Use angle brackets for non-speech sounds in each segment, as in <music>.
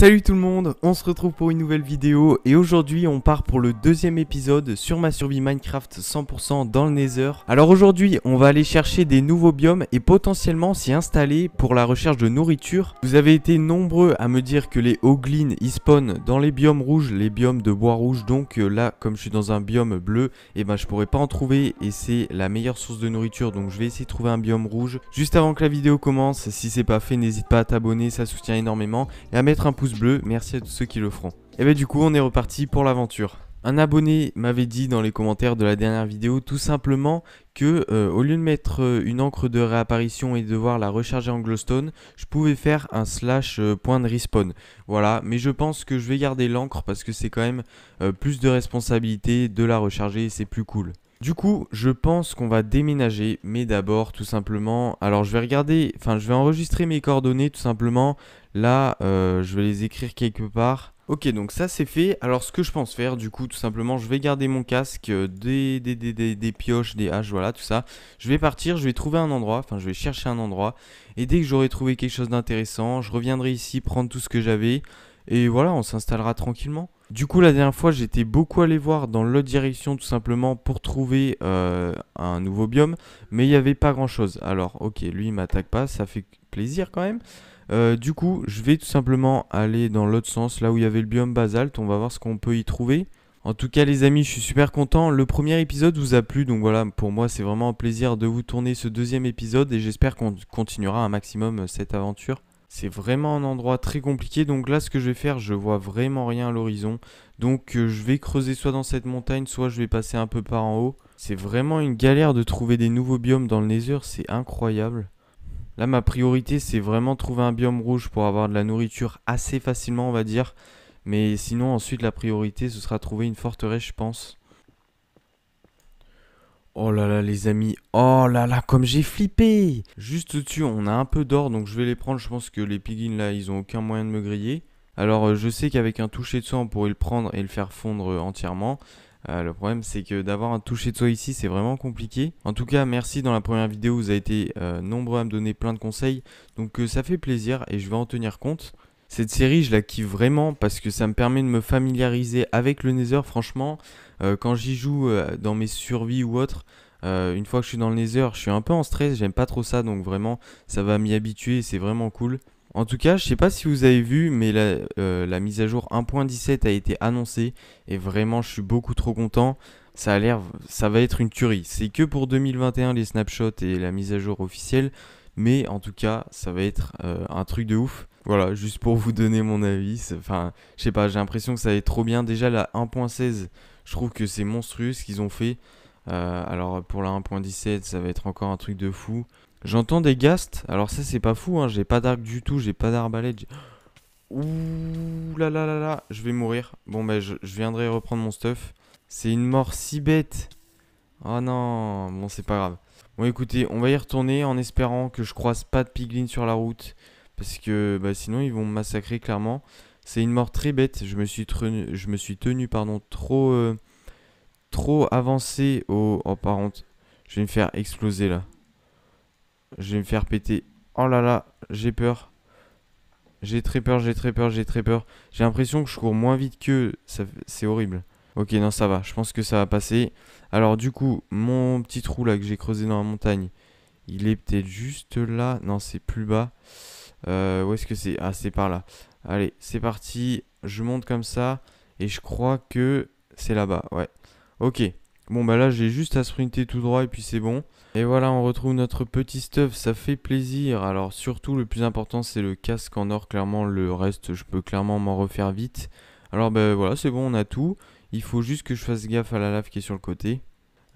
Salut tout le monde, on se retrouve pour une nouvelle vidéo et aujourd'hui on part pour le deuxième épisode sur ma survie Minecraft 100% dans le Nether. Alors aujourd'hui on va aller chercher des nouveaux biomes et potentiellement s'y installer pour la recherche de nourriture. Vous avez été nombreux à me dire que les oglines ils spawnent dans les biomes rouges, les biomes de bois rouge donc euh, là comme je suis dans un biome bleu et eh ben je pourrais pas en trouver et c'est la meilleure source de nourriture donc je vais essayer de trouver un biome rouge. Juste avant que la vidéo commence, si c'est pas fait n'hésite pas à t'abonner, ça soutient énormément et à mettre un pouce bleu, merci à tous ceux qui le feront. Et eh bah ben, du coup on est reparti pour l'aventure. Un abonné m'avait dit dans les commentaires de la dernière vidéo tout simplement que euh, au lieu de mettre euh, une encre de réapparition et de devoir la recharger en glowstone, je pouvais faire un slash euh, point de respawn. Voilà, mais je pense que je vais garder l'encre parce que c'est quand même plus de responsabilité de la recharger et c'est plus cool. Du coup, je pense qu'on va déménager, mais d'abord, tout simplement, alors je vais regarder, enfin, je vais enregistrer mes coordonnées, tout simplement. Là, euh, je vais les écrire quelque part. Ok, donc ça c'est fait. Alors ce que je pense faire, du coup, tout simplement, je vais garder mon casque, euh, des, des, des, pioches, des haches, voilà, tout ça. Je vais partir, je vais trouver un endroit, enfin je vais chercher un endroit. Et dès que j'aurai trouvé quelque chose d'intéressant, je reviendrai ici, prendre tout ce que j'avais. Et voilà, on s'installera tranquillement. Du coup, la dernière fois, j'étais beaucoup allé voir dans l'autre direction tout simplement pour trouver euh, un nouveau biome, mais il n'y avait pas grand chose. Alors, ok, lui il m'attaque pas, ça fait plaisir quand même. Euh, du coup, je vais tout simplement aller dans l'autre sens, là où il y avait le biome basalte. On va voir ce qu'on peut y trouver. En tout cas les amis, je suis super content. Le premier épisode vous a plu, donc voilà, pour moi c'est vraiment un plaisir de vous tourner ce deuxième épisode et j'espère qu'on continuera un maximum euh, cette aventure. C'est vraiment un endroit très compliqué. Donc là, ce que je vais faire, je vois vraiment rien à l'horizon. Donc euh, je vais creuser soit dans cette montagne, soit je vais passer un peu par en haut. C'est vraiment une galère de trouver des nouveaux biomes dans le Nether. C'est incroyable. Là, ma priorité, c'est vraiment trouver un biome rouge pour avoir de la nourriture assez facilement, on va dire. Mais sinon, ensuite, la priorité, ce sera trouver une forteresse, je pense. Oh là là les amis, oh là là comme j'ai flippé Juste dessus on a un peu d'or donc je vais les prendre, je pense que les piglins là ils ont aucun moyen de me griller. Alors euh, je sais qu'avec un toucher de soi on pourrait le prendre et le faire fondre euh, entièrement. Euh, le problème c'est que d'avoir un toucher de soi ici c'est vraiment compliqué. En tout cas merci dans la première vidéo, vous avez été nombreux à me donner plein de conseils. Donc ça fait plaisir et je vais en tenir compte. Cette série, je la kiffe vraiment parce que ça me permet de me familiariser avec le Nether. Franchement, euh, quand j'y joue euh, dans mes survies ou autres, euh, une fois que je suis dans le Nether, je suis un peu en stress, j'aime pas trop ça, donc vraiment, ça va m'y habituer, c'est vraiment cool. En tout cas, je sais pas si vous avez vu, mais la, la mise à jour 1.17 a été annoncée et vraiment, je suis beaucoup trop content. Ça a l'air, ça va être une tuerie. C'est que pour 2021 les snapshots et la mise à jour officielle, mais en tout cas, ça va être un truc de ouf. Voilà, juste pour vous donner mon avis. Enfin, je sais pas, j'ai l'impression que ça être trop bien. Déjà, la 1.16, je trouve que c'est monstrueux ce qu'ils ont fait. Euh, alors, pour la 1.17, ça va être encore un truc de fou. J'entends des ghasts. Alors, ça, c'est pas fou. Hein. J'ai pas d'arc du tout, j'ai pas d'arbalète. Ouh là là là là, je vais mourir. Bon, bah, je, viendrai reprendre mon stuff. C'est une mort si bête. Oh non, bon, c'est pas grave. Bon, écoutez, on va y retourner en espérant que je croise pas de piglin sur la route. Parce que bah, sinon, ils vont me massacrer clairement. C'est une mort très bête. Je me suis, tenu, je me suis tenu pardon, trop, euh, trop avancé au. Oh, par contre, je vais me faire exploser là. Je vais me faire péter. Oh là là, j'ai peur. J'ai très peur, j'ai très peur, j'ai très peur. J'ai l'impression que je cours moins vite qu'eux. C'est horrible. Ok, non, ça va. Je pense que ça va passer. Alors, du coup, mon petit trou là que j'ai creusé dans la montagne, il est peut-être juste là. Non, c'est plus bas. Euh, où est-ce que c'est Ah, c'est par là. Allez, c'est parti. Je monte comme ça. Et je crois que c'est là-bas. Ouais. Ok. Bon, bah là, j'ai juste à sprinter tout droit et puis c'est bon. Et voilà, on retrouve notre petit stuff. Ça fait plaisir. Alors, surtout, le plus important, c'est le casque en or. Clairement, le reste, je peux clairement m'en refaire vite. Alors, bah voilà, c'est bon, on a tout. Il faut juste que je fasse gaffe à la lave qui est sur le côté.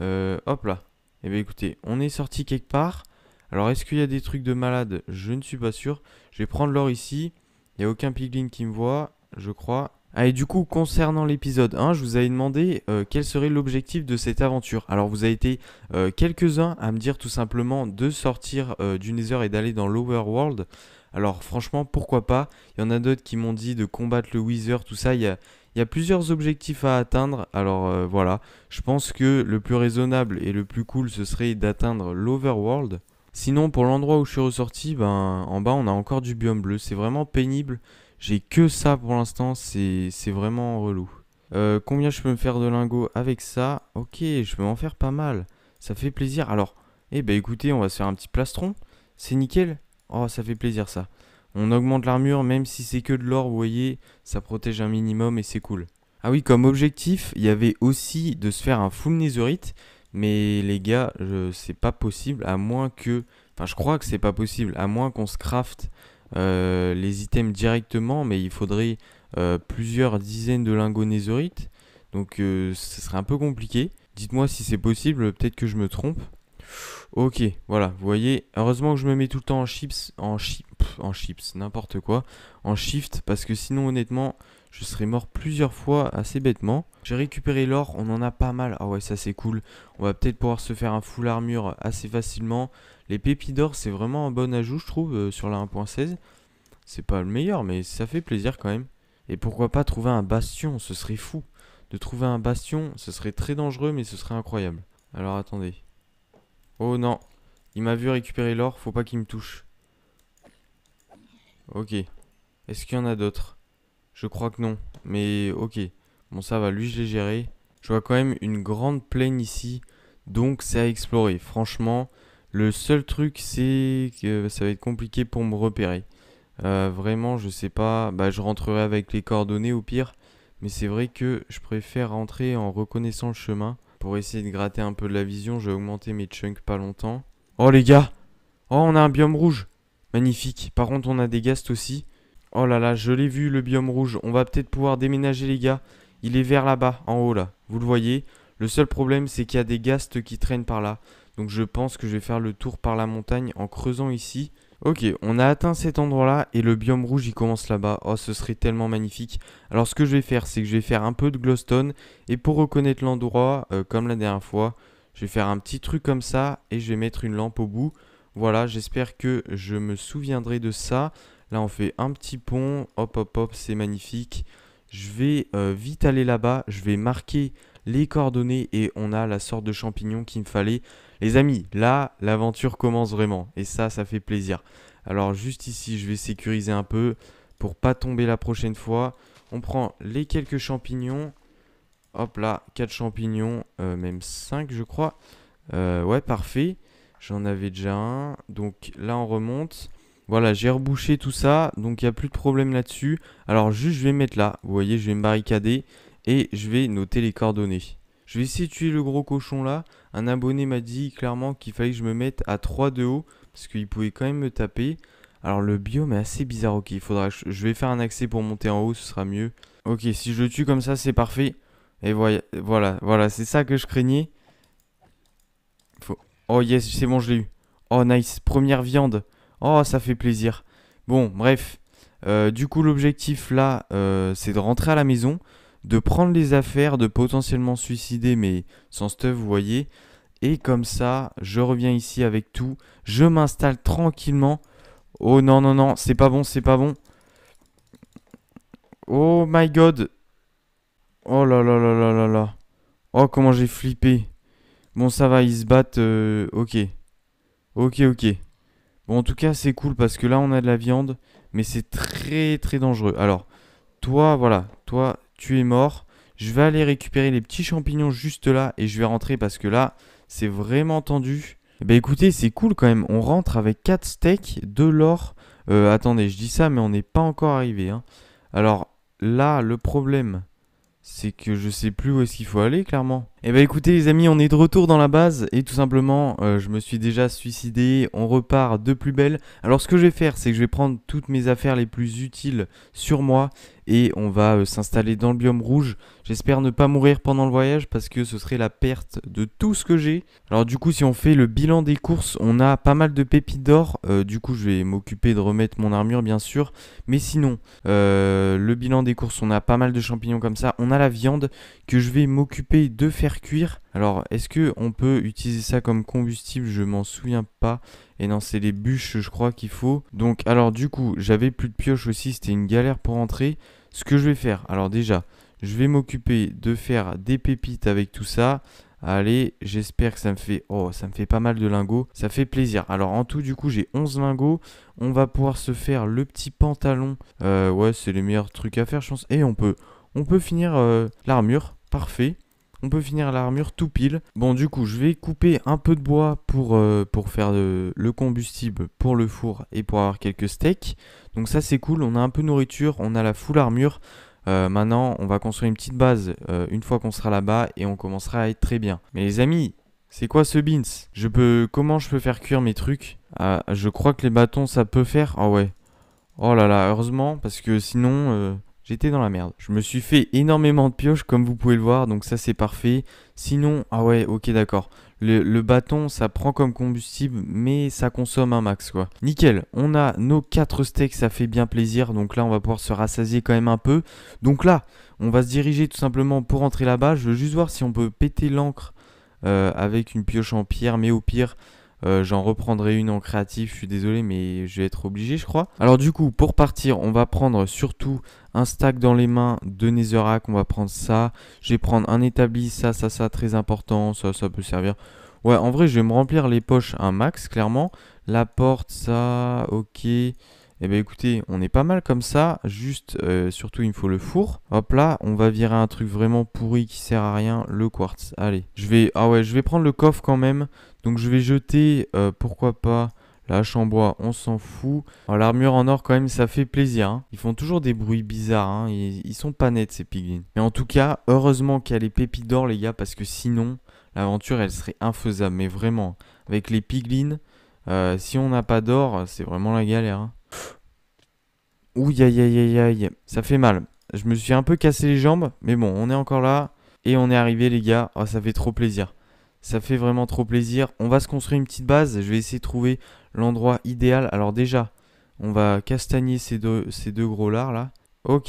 Euh, hop là. Et eh ben, écoutez, on est sorti quelque part. Alors, est-ce qu'il y a des trucs de malade Je ne suis pas sûr. Je vais prendre l'or ici. Il n'y a aucun piglin qui me voit, je crois. Ah, et du coup, concernant l'épisode 1, je vous avais demandé euh, quel serait l'objectif de cette aventure. Alors, vous avez été euh, quelques-uns à me dire tout simplement de sortir euh, du Nether et d'aller dans l'Overworld. Alors, franchement, pourquoi pas Il y en a d'autres qui m'ont dit de combattre le Wither, tout ça. Il il y a plusieurs objectifs à atteindre. Alors, voilà. Je pense que le plus raisonnable et le plus cool, ce serait d'atteindre l'Overworld. Sinon, pour l'endroit où je suis ressorti, ben, en bas, on a encore du biome bleu. C'est vraiment pénible. J'ai que ça pour l'instant. C'est vraiment relou. Euh, combien je peux me faire de lingots avec ça Ok, je peux m'en faire pas mal. Ça fait plaisir. Alors, eh ben écoutez, on va se faire un petit plastron. C'est nickel. Oh, ça fait plaisir ça. On augmente l'armure, même si c'est que de l'or, vous voyez, ça protège un minimum et c'est cool. Ah oui, comme objectif, il y avait aussi de se faire un full netherite. Mais les gars, c'est pas possible à moins que. Enfin, je crois que c'est pas possible à moins qu'on se craft euh, les items directement, mais il faudrait euh, plusieurs dizaines de lingots Donc, euh, ce serait un peu compliqué. Dites-moi si c'est possible, peut-être que je me trompe. Ok, voilà, vous voyez, heureusement que je me mets tout le temps en chips, en, en chips, n'importe quoi, en shift, parce que sinon honnêtement, je serais mort plusieurs fois assez bêtement. J'ai récupéré l'or, on en a pas mal. Ah ouais, ça c'est cool. On va peut-être pouvoir se faire un full armure assez facilement. Les pépites d'or, c'est vraiment un bon ajout, je trouve, euh, sur la 1.16. C'est pas le meilleur, mais ça fait plaisir quand même. Et pourquoi pas trouver un bastion, ce serait fou. De trouver un bastion, ce serait très dangereux, mais ce serait incroyable. Alors attendez. Oh non, il m'a vu récupérer l'or, faut pas qu'il me touche. Ok. Est-ce qu'il y en a d'autres je crois que non. Mais ok. Bon, ça va, lui, je l'ai géré. Je vois quand même une grande plaine ici. Donc, c'est à explorer. Franchement, le seul truc, c'est que ça va être compliqué pour me repérer. Euh, vraiment, je sais pas. Bah, je rentrerai avec les coordonnées au pire. Mais c'est vrai que je préfère rentrer en reconnaissant le chemin. Pour essayer de gratter un peu de la vision, je vais augmenter mes chunks pas longtemps. Oh les gars Oh, on a un biome rouge Magnifique. Par contre, on a des ghasts aussi. Oh là là, je l'ai vu le biome rouge. On va peut-être pouvoir déménager les gars. Il est vers là-bas, en haut là. Vous le voyez. Le seul problème c'est qu'il y a des gastes qui traînent par là. Donc je pense que je vais faire le tour par la montagne en creusant ici. Ok, on a atteint cet endroit-là et le biome rouge il commence là-bas. Oh, ce serait tellement magnifique. Alors ce que je vais faire, c'est que je vais faire un peu de glowstone et pour reconnaître l'endroit, euh, comme la dernière fois, je vais faire un petit truc comme ça et je vais mettre une lampe au bout. Voilà, j'espère que je me souviendrai de ça. Là, on fait un petit pont. Hop, hop, hop, c'est magnifique. Je vais euh, vite aller là-bas. Je vais marquer les coordonnées et on a la sorte de champignon qu'il me fallait. Les amis, là, l'aventure commence vraiment. Et ça, ça fait plaisir. Alors, juste ici, je vais sécuriser un peu pour pas tomber la prochaine fois. On prend les quelques champignons. Hop là, quatre champignons, euh, même 5 je crois. Euh, ouais, parfait. J'en avais déjà un. Donc là, on remonte. Voilà, j'ai rebouché tout ça, donc il n'y a plus de problème là-dessus. Alors juste, je vais mettre là, vous voyez, je vais me barricader et je vais noter les coordonnées. Je vais essayer de tuer le gros cochon là. Un abonné m'a dit clairement qu'il fallait que je me mette à 3 de haut, parce qu'il pouvait quand même me taper. Alors le biome est assez bizarre, ok, il faudra... Je vais faire un accès pour monter en haut, ce sera mieux. Ok, si je le tue comme ça, c'est parfait. Et voilà, voilà, c'est ça que je craignais. Oh yes, c'est bon, je l'ai eu. Oh nice, première viande. Oh, ça fait plaisir. Bon, bref. Euh, du coup, l'objectif là, euh, c'est de rentrer à la maison, de prendre les affaires, de potentiellement suicider, mais sans stuff, vous voyez. Et comme ça, je reviens ici avec tout. Je m'installe tranquillement. Oh non, non, non, c'est pas bon, c'est pas bon. Oh my god. Oh là là là là là là. Oh, comment j'ai flippé. Bon, ça va, ils se battent. Euh, ok. Ok, ok en tout cas, c'est cool parce que là, on a de la viande, mais c'est très très dangereux. Alors, toi, voilà, toi, tu es mort. Je vais aller récupérer les petits champignons juste là et je vais rentrer parce que là, c'est vraiment tendu. Eh bah, écoutez, c'est cool quand même. On rentre avec 4 steaks, de l'or. Euh, attendez, je dis ça, mais on n'est pas encore arrivé. Hein. Alors là, le problème, c'est que je sais plus où est-ce qu'il faut aller, clairement. Eh bah écoutez les amis, on est de retour dans la base et tout simplement, euh, je me suis déjà suicidé, on repart de plus belle. Alors ce que je vais faire, c'est que je vais prendre toutes mes affaires les plus utiles sur moi et on va euh, s'installer dans le biome rouge. J'espère ne pas mourir pendant le voyage parce que ce serait la perte de tout ce que j'ai. Alors du coup si on fait le bilan des courses, on a pas mal de pépites d'or. Euh, du coup je vais m'occuper de remettre mon armure bien sûr. Mais sinon, euh, le bilan des courses, on a pas mal de champignons comme ça. On a la viande que je vais m'occuper de faire cuire. Alors, est-ce que on peut utiliser ça comme combustible Je m'en souviens pas. Et non, c'est les bûches, je crois qu'il faut. Donc, alors du coup, j'avais plus de pioche aussi. C'était une galère pour entrer. Ce que je vais faire, alors déjà, je vais m'occuper de faire des pépites avec tout ça. Allez, j'espère que ça me fait... Oh, ça me fait pas mal de lingots. Ça fait plaisir. Alors, en tout, du coup, j'ai 11 lingots. On va pouvoir se faire le petit pantalon. Euh, ouais, c'est le meilleur truc à faire, je pense. Et on peut, on peut finir euh, l'armure. Parfait on peut finir l'armure tout pile. Bon, du coup, je vais couper un peu de bois pour, euh, pour faire le combustible pour le four et pour avoir quelques steaks. Donc ça, c'est cool. On a un peu de nourriture, on a la full armure. Euh, maintenant, on va construire une petite base euh, une fois qu'on sera là-bas et on commencera à être très bien. Mais les amis, c'est quoi ce beans Je peux comment je peux faire cuire mes trucs ah, Je crois que les bâtons ça peut faire. Ah ouais. Oh là là, heureusement parce que sinon j'étais dans la merde. Je me suis fait énormément de pioches, comme vous pouvez le voir, donc ça c'est parfait. Sinon, ah ouais, ok, d'accord. Le, bâton, ça prend comme combustible, mais ça consomme un max, quoi. Nickel, on a nos 4 steaks, ça fait bien plaisir. Donc là, on va pouvoir se rassasier quand même un peu. Donc là, on va se diriger tout simplement pour entrer là-bas. Je veux juste voir si on peut péter l'encre euh, avec une pioche en pierre, mais au pire... Euh, j'en reprendrai une en créatif, je suis désolé, mais je vais être obligé, je crois. Alors, du coup, pour partir, on va prendre surtout un stack dans les mains de Netherrack. On va prendre ça. Je vais prendre un établi, ça, ça, ça, très important. Ça, ça peut servir. Ouais, en vrai, je vais me remplir les poches un max, clairement. La porte, ça, ok. Eh bien écoutez, on est pas mal comme ça, juste euh, surtout il me faut le four. Hop là, on va virer un truc vraiment pourri qui sert à rien, le quartz. Allez, je vais ah ouais, je vais prendre le coffre quand même. Donc je vais jeter, euh, pourquoi pas, la hache en bois, on s'en fout. L'armure en or, quand même, ça fait plaisir. Hein. Ils font toujours des bruits bizarres. Hein. Ils, sont pas nets, ces piglins. Mais en tout cas, heureusement qu'il y a les pépites d'or, les gars, parce que sinon, l'aventure, elle serait infaisable. Mais vraiment, avec les piglins, euh, si on n'a pas d'or, c'est vraiment la galère. Hein. Ouh, aïe, aïe, aïe, aïe. Ça fait mal. Je me suis un peu cassé les jambes, mais bon, on est encore là. Et on est arrivé, les gars. Oh, ça fait trop plaisir. Ça fait vraiment trop plaisir. On va se construire une petite base. Je vais essayer de trouver l'endroit idéal. Alors déjà, on va castagner ces deux, gros lards là. Ok.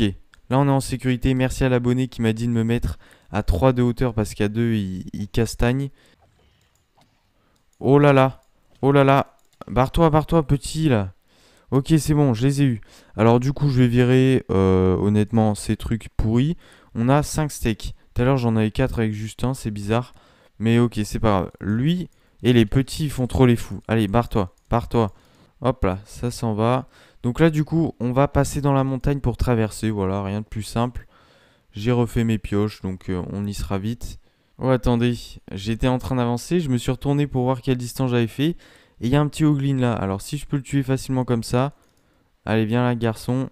Là, on est en sécurité. Merci à l'abonné qui m'a dit de me mettre à 3 de hauteur parce qu'à 2, il, castagne. Oh là là. Oh là là. Barre-toi, barre-toi, petit là. Ok, c'est bon, je les ai eus. Alors du coup, je vais virer euh, honnêtement ces trucs pourris. On a 5 steaks. Tout à l'heure, j'en avais 4 avec Justin, c'est bizarre. Mais ok, c'est pas grave. Lui et les petits font trop les fous. Allez, barre-toi, barre-toi. Hop là, ça s'en va. Donc là, du coup, on va passer dans la montagne pour traverser. Voilà, rien de plus simple. J'ai refait mes pioches, donc euh, on y sera vite. Oh, attendez, j'étais en train d'avancer, je me suis retourné pour voir quelle distance j'avais fait. Et il y a un petit Oglin là. Alors, si je peux le tuer facilement comme ça. Allez, viens là, garçon.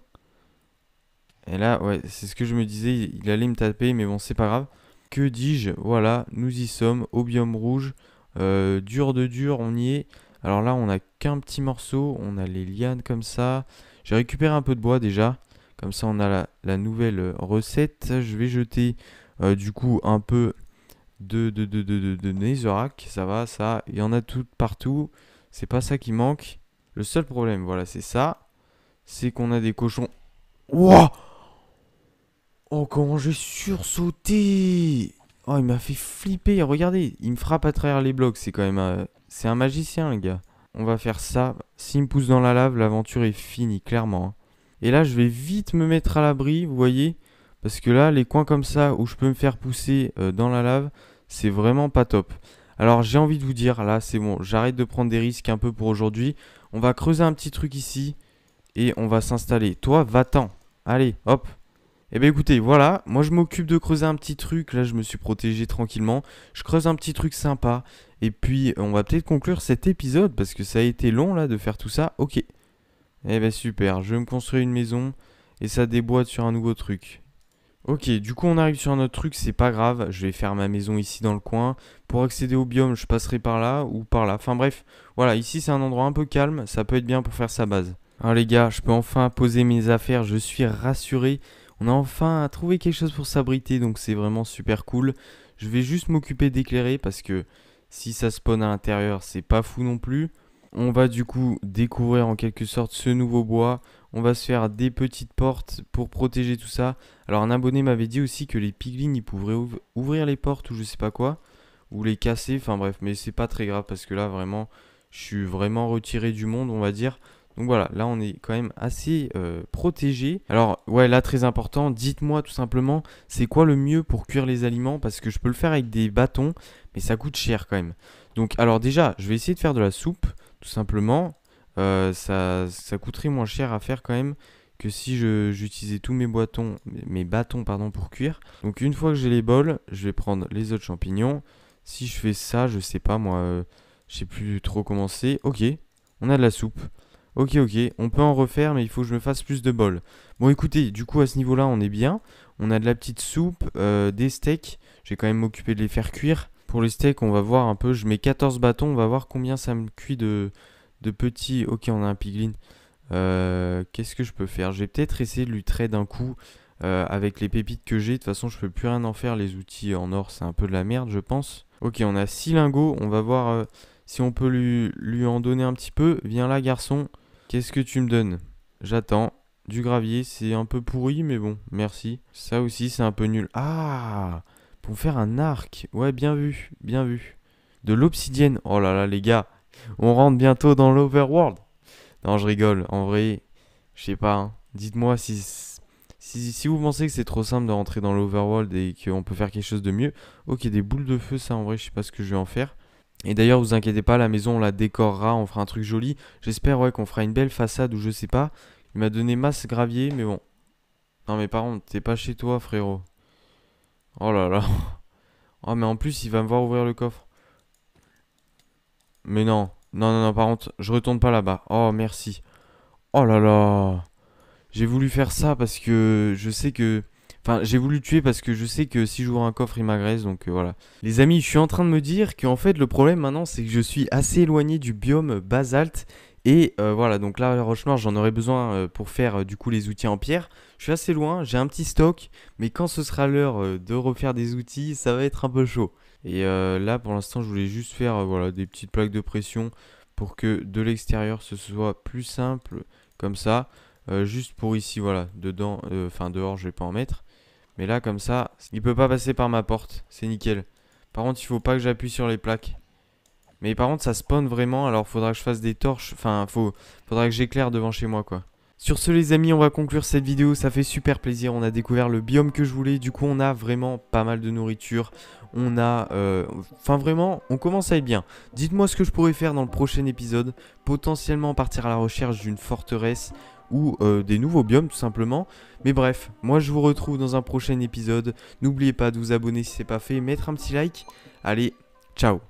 Et là, ouais, c'est ce que je me disais, il allait me taper, mais bon, c'est pas grave que dis-je Voilà, nous y sommes, au biome rouge. Euh, dur de dur, on y est. Alors là, on n'a qu'un petit morceau. On a les lianes comme ça. J'ai récupéré un peu de bois déjà. Comme ça, on a la, nouvelle recette. Je vais jeter euh, du coup un peu de, de, de, de, de Ça va, ça. Il y en a tout partout. C'est pas ça qui manque. Le seul problème, voilà, c'est ça. C'est qu'on a des cochons. Wouah Oh, comment j'ai sursauté Oh, il m'a fait flipper. Regardez, il me frappe à travers les blocs. C'est quand même... Euh, c'est un magicien, le gars. On va faire ça. S'il me pousse dans la lave, l'aventure est finie, clairement. Hein. Et là, je vais vite me mettre à l'abri, vous voyez Parce que là, les coins comme ça, où je peux me faire pousser euh, dans la lave, c'est vraiment pas top. Alors j'ai envie de vous dire, là c'est bon, j'arrête de prendre des risques un peu pour aujourd'hui. On va creuser un petit truc ici et on va s'installer. Toi, va-t'en. Allez, hop, eh bien écoutez, voilà, moi je m'occupe de creuser un petit truc, là je me suis protégé tranquillement, je creuse un petit truc sympa, et puis on va peut-être conclure cet épisode, parce que ça a été long là de faire tout ça, ok. Eh ben super, je vais me construire une maison, et ça déboîte sur un nouveau truc. Ok, du coup on arrive sur un autre truc, c'est pas grave, je vais faire ma maison ici dans le coin. Pour accéder au biome, je passerai par là ou par là. Enfin bref, voilà, ici c'est un endroit un peu calme, ça peut être bien pour faire sa base. Ah les gars, je peux enfin poser mes affaires, je suis rassuré. On a enfin trouvé quelque chose pour s'abriter, donc c'est vraiment super cool. Je vais juste m'occuper d'éclairer parce que si ça spawn à l'intérieur, c'est pas fou non plus. On va du coup découvrir en quelque sorte ce nouveau bois. On va se faire des petites portes pour protéger tout ça. Alors un abonné m'avait dit aussi que les piglins ils pouvaient ouvrir les portes ou je sais pas quoi. Ou les casser, enfin bref, mais c'est pas très grave parce que là vraiment je suis vraiment retiré du monde on va dire. Donc voilà, là on est quand même assez euh, protégé. Alors ouais, là très important, dites-moi tout simplement c'est quoi le mieux pour cuire les aliments parce que je peux le faire avec des bâtons, mais ça coûte cher quand même. Donc alors déjà, je vais essayer de faire de la soupe tout simplement. Euh, ça, coûterait moins cher à faire quand même que si j'utilisais tous mes bâtons, mes bâtons pardon, pour cuire. Donc une fois que j'ai les bols, je vais prendre les autres champignons. Si je fais ça, je sais pas moi, je euh, je sais plus trop comment c'est. Ok, on a de la soupe. Ok, ok, on peut en refaire, mais il faut que je me fasse plus de bol. Bon, écoutez, du coup, à ce niveau-là, on est bien. On a de la petite soupe, euh, des steaks. J'ai quand même m'occuper de les faire cuire. Pour les steaks, on va voir un peu. Je mets 14 bâtons, on va voir combien ça me cuit de, de petits. Ok, on a un piglin. Euh, qu'est-ce que je peux faire Je vais peut-être essayer de lui traiter d'un coup euh, avec les pépites que j'ai. De toute façon, je peux plus rien en faire. Les outils en or, c'est un peu de la merde, je pense. Ok, on a 6 lingots. On va voir si on peut lui, lui en donner un petit peu. Viens là, garçon. Qu'est-ce que tu me donnes J'attends. Du gravier, c'est un peu pourri, mais bon, merci. Ça aussi, c'est un peu nul. Ah Pour faire un arc. Ouais, bien vu, bien vu. De l'obsidienne. Oh là là, les gars. On rentre bientôt dans l'overworld. Non, je rigole. En vrai, je sais pas. Hein. Dites-moi si, si, si, vous pensez que c'est trop simple de rentrer dans l'overworld et qu'on peut faire quelque chose de mieux. Ok, des boules de feu, ça en vrai, je sais pas ce que je vais en faire. Et d'ailleurs, vous inquiétez pas, la maison on la décorera, on fera un truc joli. J'espère ouais qu'on fera une belle façade ou je sais pas. Il m'a donné masse gravier, mais bon. Non mais par contre, t'es pas chez toi, frérot. Oh là là. <laughs> Oh mais en plus, il va me voir ouvrir le coffre. Mais non. Non, non, non, par contre, je retourne pas là-bas. Oh, merci. Oh là là. J'ai voulu faire ça parce que je sais que Enfin, j'ai voulu tuer parce que je sais que si j'ouvre un coffre, il m'agresse, donc euh, voilà. Les amis, je suis en train de me dire qu'en fait, le problème maintenant, c'est que je suis assez éloigné du biome euh, basalte. Et euh, voilà, donc là, la roche noire, j'en aurais besoin pour faire du coup les outils en pierre. Je suis assez loin, j'ai un petit stock, mais quand ce sera l'heure de refaire des outils, ça va être un peu chaud. Et là, pour l'instant, je voulais juste faire voilà, des petites plaques de pression pour que de l'extérieur, ce soit plus simple comme ça. juste pour ici, voilà, dedans, enfin dehors, je vais pas en mettre. Mais là, comme ça, il peut pas passer par ma porte. C'est nickel. Par contre, il faut pas que j'appuie sur les plaques. Mais par contre, ça spawn vraiment, alors faudra que je fasse des torches. Enfin, faut... faudra que j'éclaire devant chez moi, quoi. Sur ce les amis, on va conclure cette vidéo, ça fait super plaisir, on a découvert le biome que je voulais, du coup on a vraiment pas mal de nourriture, on a... Euh, enfin vraiment, on commence à être bien. Dites-moi ce que je pourrais faire dans le prochain épisode, potentiellement partir à la recherche d'une forteresse ou des nouveaux biomes tout simplement. Mais bref, moi je vous retrouve dans un prochain épisode. N'oubliez pas de vous abonner si c'est pas fait, mettre un petit like. Allez, ciao